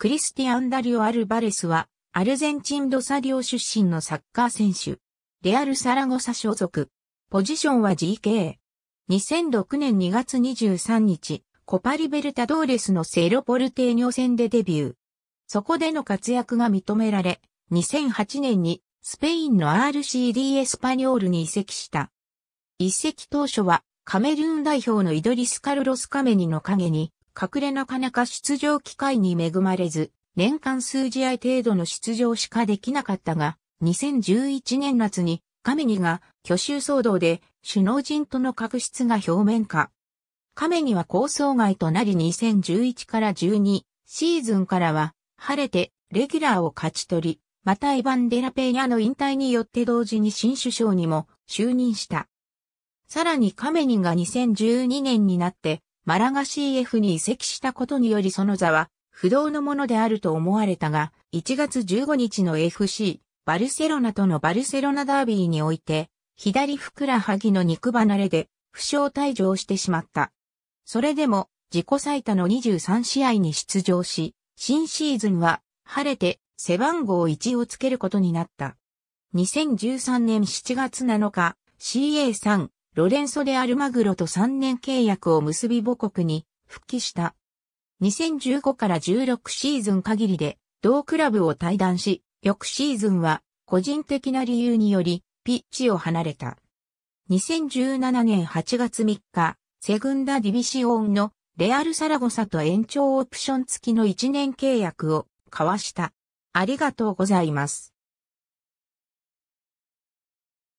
クリスティアン・ダリオ・アルバレスは、アルゼンチン・ロサリオ出身のサッカー選手。レアル・サラゴサ所属。ポジションは GK。2006年2月23日、コパリベルタドーレスのセロポルテーニョ戦でデビュー。そこでの活躍が認められ、2008年にスペインの RCD エスパニョールに移籍した。移籍当初はカメルーン代表のイドリス・カルロス・カメニの影に隠れなかなか出場機会に恵まれず、年間数試合程度の出場しかできなかったが、2011年夏に、カメニが挙手騒動で首脳陣との確執が表面化。カメニは構想外となり2011から12シーズンからは晴れてレギュラーを勝ち取り、またイヴァン・デラペイヤの引退によって同時に新首相にも就任した。さらにカメニが2012年になってマラガ CF に移籍したことによりその座は不動のものであると思われたが、1月15日の FC、バルセロナとのバルセロナダービーにおいて、左ふくらはぎの肉離れで、負傷退場してしまった。それでも、自己最多の23試合に出場し、新シーズンは、晴れて、背番号1をつけることになった。2013年7月7日、CA3 ロレンソ・デ・アルマグロと3年契約を結び母国に復帰した。2015から16シーズン限りで同クラブを退団し、翌シーズンは個人的な理由によりピッチを離れた。2017年8月3日、セグンダ・ディビシオンのレアル・サラゴサと延長オプション付きの1年契約を交わした。ありがとうございます。